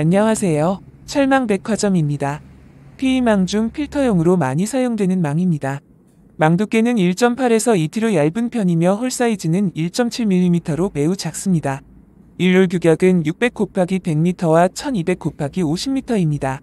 안녕하세요. 철망백화점입니다. p 망중 필터용으로 많이 사용되는 망입니다. 망 두께는 1.8에서 2t로 얇은 편이며 홀 사이즈는 1.7mm로 매우 작습니다. 일률 규격은 600 곱하기 100m와 1200 곱하기 50m입니다.